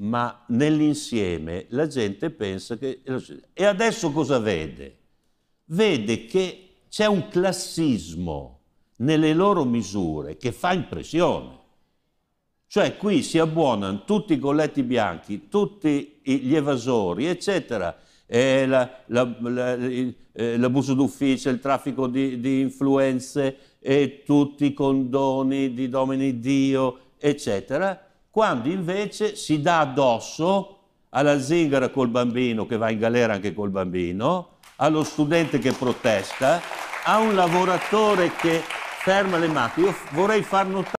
ma nell'insieme la gente pensa che... E adesso cosa vede? Vede che c'è un classismo nelle loro misure che fa impressione. Cioè qui si abbuonano tutti i colletti bianchi, tutti gli evasori, eccetera, eh, la, la, la, eh, l'abuso d'ufficio, il traffico di, di influenze, eh, tutti i condoni di domini Dio, eccetera quando invece si dà addosso alla zingara col bambino che va in galera anche col bambino, allo studente che protesta, a un lavoratore che ferma le macchine. Io vorrei far notare